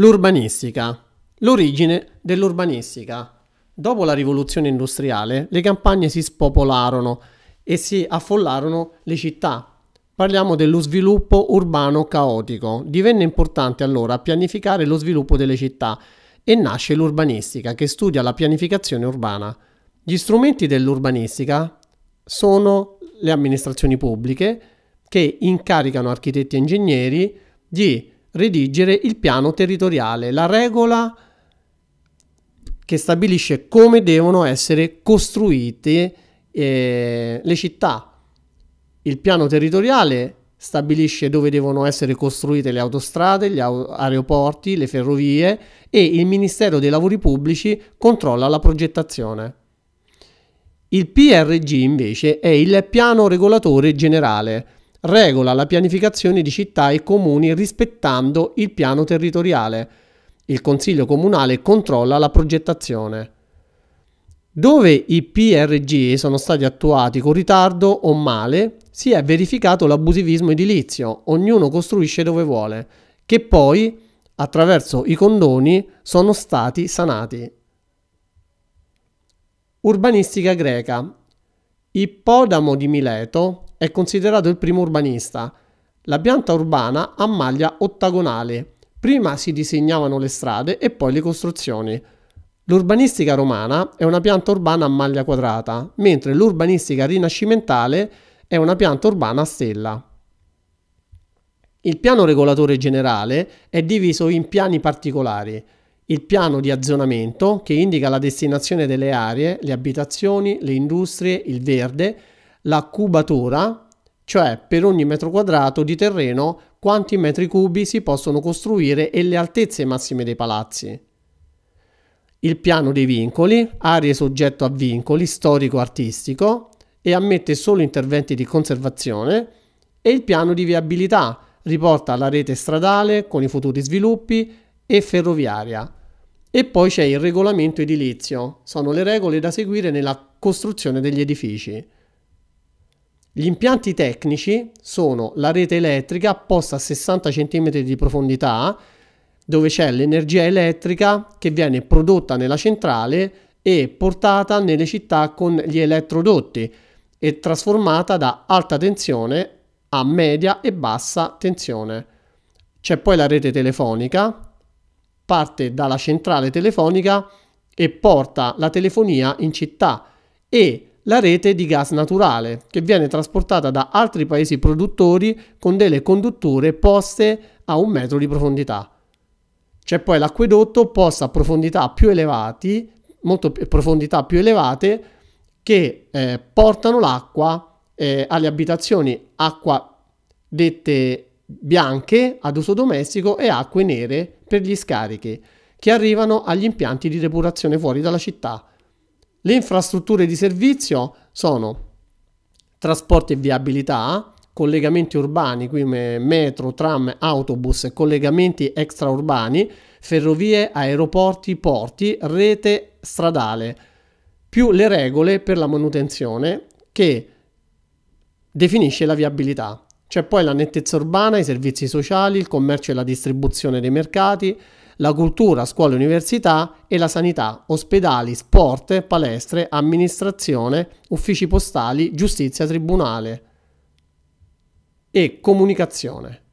L'urbanistica. L'origine dell'urbanistica. Dopo la rivoluzione industriale le campagne si spopolarono e si affollarono le città. Parliamo dello sviluppo urbano caotico. Divenne importante allora pianificare lo sviluppo delle città e nasce l'urbanistica che studia la pianificazione urbana. Gli strumenti dell'urbanistica sono le amministrazioni pubbliche che incaricano architetti e ingegneri di redigere il piano territoriale, la regola che stabilisce come devono essere costruite eh, le città. Il piano territoriale stabilisce dove devono essere costruite le autostrade, gli aeroporti, le ferrovie e il Ministero dei Lavori Pubblici controlla la progettazione. Il PRG invece è il piano regolatore generale, regola la pianificazione di città e comuni rispettando il piano territoriale. Il Consiglio Comunale controlla la progettazione. Dove i PRG sono stati attuati con ritardo o male, si è verificato l'abusivismo edilizio, ognuno costruisce dove vuole, che poi, attraverso i condoni, sono stati sanati. Urbanistica greca. Ippodamo di Mileto è considerato il primo urbanista. La pianta urbana ha maglia ottagonale. Prima si disegnavano le strade e poi le costruzioni. L'urbanistica romana è una pianta urbana a maglia quadrata, mentre l'urbanistica rinascimentale è una pianta urbana a stella. Il piano regolatore generale è diviso in piani particolari. Il piano di azionamento, che indica la destinazione delle aree, le abitazioni, le industrie, il verde, la cubatura, cioè per ogni metro quadrato di terreno quanti metri cubi si possono costruire e le altezze massime dei palazzi. Il piano dei vincoli, aree soggetto a vincoli storico-artistico e ammette solo interventi di conservazione e il piano di viabilità, riporta la rete stradale con i futuri sviluppi e ferroviaria. E poi c'è il regolamento edilizio, sono le regole da seguire nella costruzione degli edifici. Gli impianti tecnici sono la rete elettrica posta a 60 cm di profondità dove c'è l'energia elettrica che viene prodotta nella centrale e portata nelle città con gli elettrodotti e trasformata da alta tensione a media e bassa tensione. C'è poi la rete telefonica, parte dalla centrale telefonica e porta la telefonia in città e la rete di gas naturale che viene trasportata da altri paesi produttori con delle condutture poste a un metro di profondità. C'è poi l'acquedotto posto a profondità più elevati, molto profondità più elevate, che eh, portano l'acqua eh, alle abitazioni, acqua dette bianche ad uso domestico e acque nere per gli scarichi, che arrivano agli impianti di depurazione fuori dalla città. Le infrastrutture di servizio sono trasporti e viabilità, collegamenti urbani, quindi metro, tram, autobus, collegamenti extraurbani, ferrovie, aeroporti, porti, rete stradale, più le regole per la manutenzione che definisce la viabilità. C'è poi la nettezza urbana, i servizi sociali, il commercio e la distribuzione dei mercati, la cultura, scuole, università e la sanità, ospedali, sport, palestre, amministrazione, uffici postali, giustizia, tribunale e comunicazione.